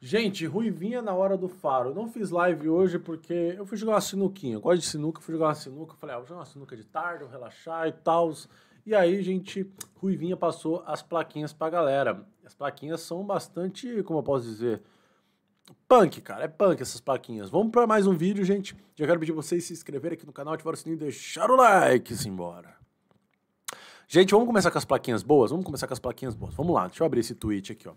Gente, Ruivinha na hora do faro. Eu não fiz live hoje porque eu fui jogar uma sinuquinha. Eu gosto de sinuca, fui jogar uma sinuca. Falei, ah, vou jogar uma sinuca de tarde, vou relaxar e tal. E aí, gente, Ruivinha passou as plaquinhas pra galera. As plaquinhas são bastante, como eu posso dizer, punk, cara. É punk essas plaquinhas. Vamos para mais um vídeo, gente. Já quero pedir vocês se inscreverem aqui no canal, ativar o sininho e deixar o like. Simbora. Gente, vamos começar com as plaquinhas boas? Vamos começar com as plaquinhas boas. Vamos lá, deixa eu abrir esse tweet aqui, ó.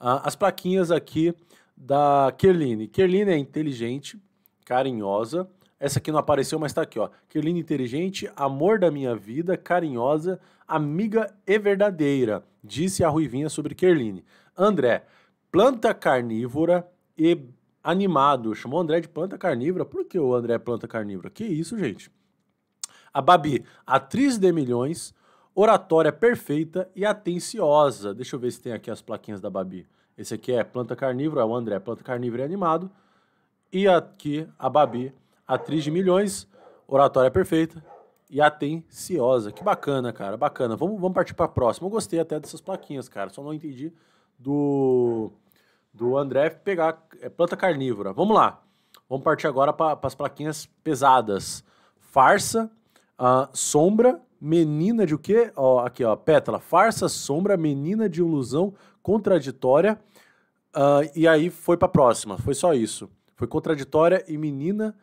Ah, as plaquinhas aqui da Kerline. Kerline é inteligente, carinhosa. Essa aqui não apareceu, mas tá aqui, ó. Kerline inteligente, amor da minha vida, carinhosa, amiga e verdadeira, disse a Ruivinha sobre Kerline. André, planta carnívora e animado. Chamou o André de planta carnívora. Por que o André é planta carnívora? Que isso, gente? A Babi, atriz de milhões, oratória perfeita e atenciosa. Deixa eu ver se tem aqui as plaquinhas da Babi. Esse aqui é planta carnívora, é o André, planta carnívora e animado. E aqui a Babi, atriz de milhões, oratória perfeita e atenciosa. Que bacana, cara, bacana. Vamos, vamos partir para a próxima. Eu gostei até dessas plaquinhas, cara. Só não entendi do do André pegar é, planta carnívora. Vamos lá. Vamos partir agora para as plaquinhas pesadas. Farsa, uh, sombra, menina de o quê? Ó, aqui, ó, pétala, farsa, sombra, menina de ilusão contraditória. Uh, e aí foi para próxima, foi só isso. Foi contraditória e menina,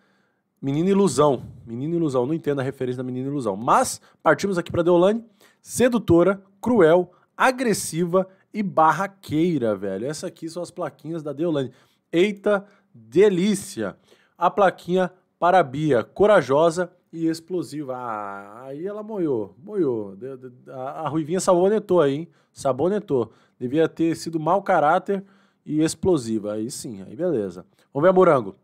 menina ilusão. Menina ilusão, não entendo a referência da menina ilusão. Mas partimos aqui para Deolane, sedutora, cruel, agressiva e barraqueira, velho. Essas aqui são as plaquinhas da Deolane. Eita, delícia! A plaquinha para Bia, corajosa, e explosiva. Ah, aí ela moiou, moiou. A, a Ruivinha sabonetou aí, hein? Sabonetou. Devia ter sido mau caráter e explosiva. Aí sim, aí beleza. Vamos ver a Morango.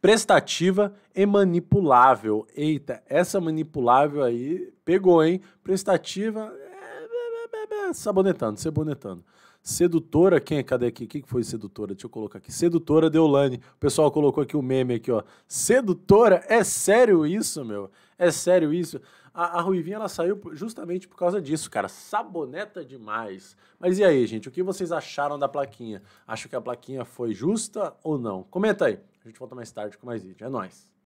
Prestativa e manipulável. Eita, essa manipulável aí pegou, hein? Prestativa sabonetando, sabonetando. Sedutora, quem? É? Cadê aqui? O que foi sedutora? Deixa eu colocar aqui. Sedutora Deolane. O pessoal colocou aqui o um meme aqui, ó. Sedutora? É sério isso, meu? É sério isso? A, a Ruivinha, ela saiu justamente por causa disso, cara. Saboneta demais. Mas e aí, gente? O que vocês acharam da plaquinha? Acho que a plaquinha foi justa ou não? Comenta aí. A gente volta mais tarde com mais vídeo. É nóis.